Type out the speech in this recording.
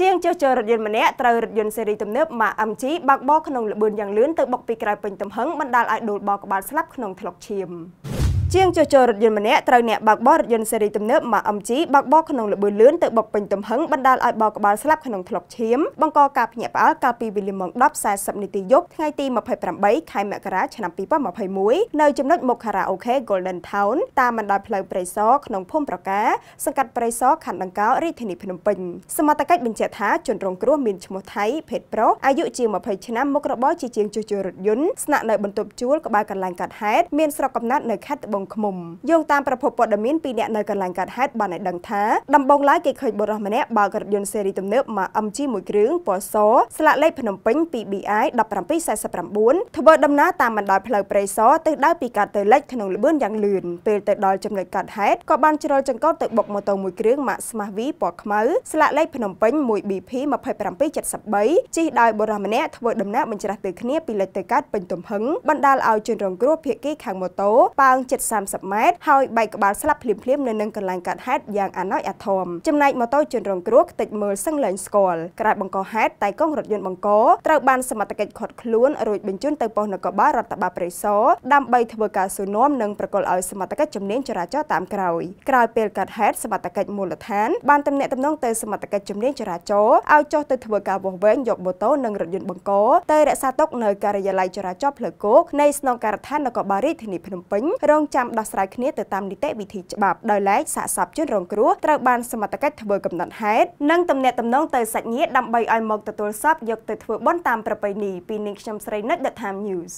ជាងជួសជុលរថយន្តម្នាក់ត្រូវរថយន្តស៊េរីទំនើបម៉ា MG បើកបរក្នុងល្បឿនយ៉ាងលឿនទៅបុកពីក្រៅពេញទំហឹងបណ្ដាលឲ្យដួលបោក្បាលស្លាប់ក្នុងថ្លុកឈាម។ជាងជួសជុលរថយន្តម្នាក់ត្រូវអ្នកបើកបររថយន្តស៊េរីទំនើបម៉ាក MG បើកបរក្នុងល្បឿនលឿនទៅបុកពេញទំហឹងបណ្ដាលឲ្យបោកក្បាលស្លាប់ក្នុងថ្លុកឈាមបង្កការភ្ញាក់ផ្អើលកាលពីវេលាម៉ោង10:40នាទីយប់ថ្ងៃទី28ខែមករាឆ្នាំ2021នៅចំណុចមុខខារ៉ាអូខេ Golden Town តាមបណ្ដាលផ្លូវព្រៃសរក្នុងភូមិប្រការសង្កាត់ព្រៃសរខណ្ឌដង្កោរាជធានីភ្នំពេញសមត្ថកិច្ចបញ្ជាក់ថាជនរងគ្រោះមានឈ្មោះថៃភេទប្រុសអាយុជាង20ឆ្នាំមុខរបរជាជាងជួសជុលរថយន្តស្នាក់នៅបន្ទប់ជួលក្បែរកន្លែងកើតហេតុមានស្រុកកំណត់នៅខេត្តត្បូងបឹងឃ្មុំយោងតាមប្រភពព័ត៌មានពីអ្នកនៅកន្លែងកើតហេតុបានឲ្យដឹងថាដំបងឡើយគេឃើញបុរសម្នាក់បើករថយន្តស៊េរីទំនើបម៉ា MG មួយគ្រឿងពណ៌សស្លាកលេខភ្នំពេញ PBI 1749ធ្វើដំណើរតាមបណ្ដោយផ្លូវព្រៃសរទិសដៅពីកើតទៅលិចក្នុងល្បឿនយ៉ាងលឿនពេលទៅដល់ចំណុចកើតហេតុក៏បានជ្រុលចង្កូតទៅបុកម៉ូតូមួយគ្រឿងម៉ាកស្មាស់ V ពណ៌ខ្មៅស្លាកលេខភ្នំពេញ 1BP 2773ជិះដោយបុរសម្នាក់ធ្វើដំណើរបញ្ច្រាស់ទៅគ្នាពីលិចទៅកើតពេញទំហឹងបណ្ដាលឲ្យជនរងគ្រោះភៀកគីខាងម៉ូតូប៉ើង30ម៉ែត្រហើយបែកក្បាលស្លាប់ភ្លាមៗនៅនឹងកន្លែងកើតហេតុយ៉ាងអាណោចអាធំចំណែកម៉ូតូជនរងគ្រោះខ្ទេចមើលសឹងលែងស្គាល់ក្រៅបង្កហេតុតែកងរថយន្តបង្កត្រូវបានសមត្ថកិច្ចឃាត់ខ្លួនរួចបញ្ជូនទៅប៉ុស្តិ៍នគរបាលរដ្ឋបាលព្រៃសរដើម្បីធ្វើការស៊ើបនាំនិងប្រកល់ឲ្យសមត្ថកិច្ចជំនាញចរាចរណ៍តាមក្រោយក្រោយពេលកើតហេតុសមត្ថកិច្ចមូលដ្ឋានបានទំនាក់ទំនងទៅសមត្ថកិច្ចជំនាញចរាចរណ៍ឲ្យចុះទៅធ្វើការវាស់វែងយកម៉ូតូនិងរថយន្តបង្កទៅរក្សាទុកនៅការិយាល័យចរាចរណ៍ផ្លូវគោកនៃស្នងការដ្ឋាននគរបាលរាជធានីភ្នំពេញរងចាំដោះស្រាយគ្នាទៅតាមនីតិវិធីច្បាប់ដោយឡែកសាកសពជនរងគ្រោះត្រូវបានសមត្ថកិច្ចធ្វើកំណត់ហេតុនិងទំនាក់ទំនងទៅសាច់ញាតិដើម្បីឲ្យមកទទួលសពយកទៅធ្វើបុណ្យតាមប្រពៃណីពីនាងខ្ញុំស្រីនិចដថាម News